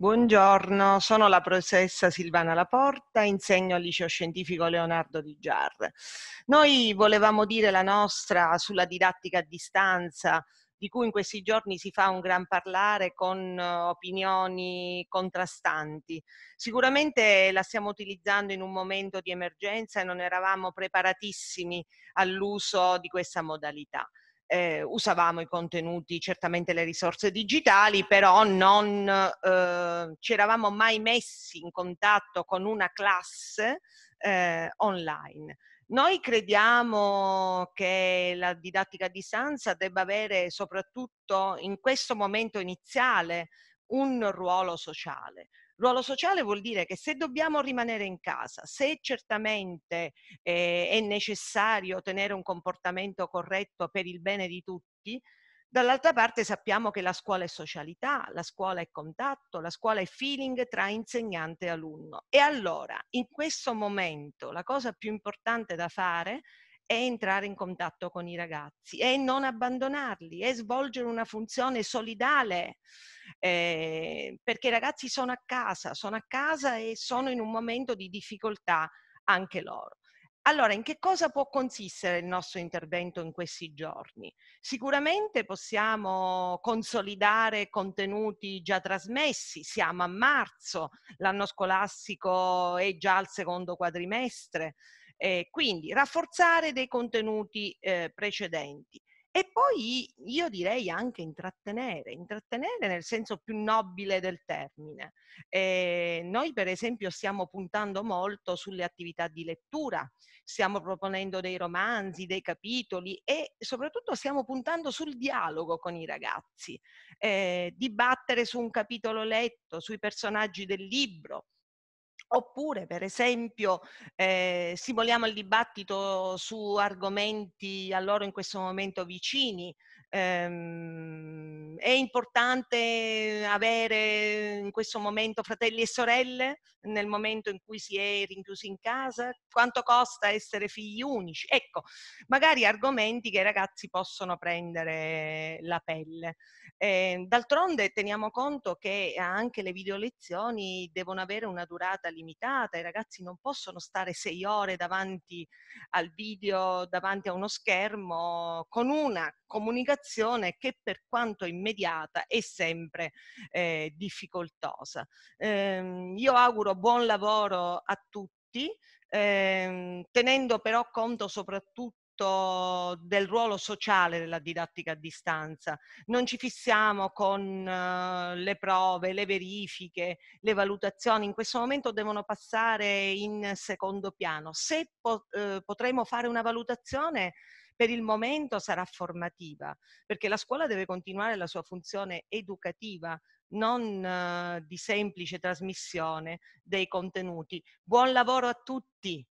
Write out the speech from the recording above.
Buongiorno, sono la professoressa Silvana Laporta, insegno al liceo scientifico Leonardo di Giar. Noi volevamo dire la nostra sulla didattica a distanza, di cui in questi giorni si fa un gran parlare con eh, opinioni contrastanti. Sicuramente la stiamo utilizzando in un momento di emergenza e non eravamo preparatissimi all'uso di questa modalità eh, usavamo i contenuti, certamente le risorse digitali, però non eh, ci eravamo mai messi in contatto con una classe eh, online. Noi crediamo che la didattica a distanza debba avere soprattutto in questo momento iniziale un ruolo sociale, Ruolo sociale vuol dire che se dobbiamo rimanere in casa, se certamente eh, è necessario tenere un comportamento corretto per il bene di tutti, Dall'altra parte sappiamo che la scuola è socialità, la scuola è contatto, la scuola è feeling tra insegnante e alunno. E allora, in questo momento, la cosa più importante da fare è entrare in contatto con i ragazzi, e non abbandonarli, è svolgere una funzione solidale eh, perché i ragazzi sono a casa, sono a casa e sono in un momento di difficoltà anche loro. Allora, in che cosa può consistere il nostro intervento in questi giorni? Sicuramente possiamo consolidare contenuti già trasmessi, siamo a marzo, l'anno scolastico è già al secondo quadrimestre, eh, quindi rafforzare dei contenuti eh, precedenti, e poi io direi anche intrattenere, intrattenere nel senso più nobile del termine. Eh, noi per esempio stiamo puntando molto sulle attività di lettura, stiamo proponendo dei romanzi, dei capitoli e soprattutto stiamo puntando sul dialogo con i ragazzi, eh, dibattere su un capitolo letto, sui personaggi del libro. Oppure, per esempio, eh, simuliamo il dibattito su argomenti a loro in questo momento vicini, ehm, è importante eh, avere eh, in questo momento fratelli e sorelle nel momento in cui si è rinchiusi in casa? Quanto costa essere figli unici? Ecco, magari argomenti che i ragazzi possono prendere eh, la pelle. Eh, d'altronde teniamo conto che anche le video lezioni devono avere una durata limitata, i ragazzi non possono stare sei ore davanti al video, davanti a uno schermo, con una comunicazione che per quanto immediata immediata e sempre eh, difficoltosa. Eh, io auguro buon lavoro a tutti. Ehm, tenendo però conto soprattutto soprattutto del ruolo sociale della didattica a distanza. Non ci fissiamo con eh, le prove, le verifiche, le valutazioni, in questo momento devono passare in secondo piano. Se eh, potremo fare una valutazione, per il momento sarà formativa, perché la scuola deve continuare la sua funzione educativa, non eh, di semplice trasmissione dei contenuti. Buon lavoro a tutti!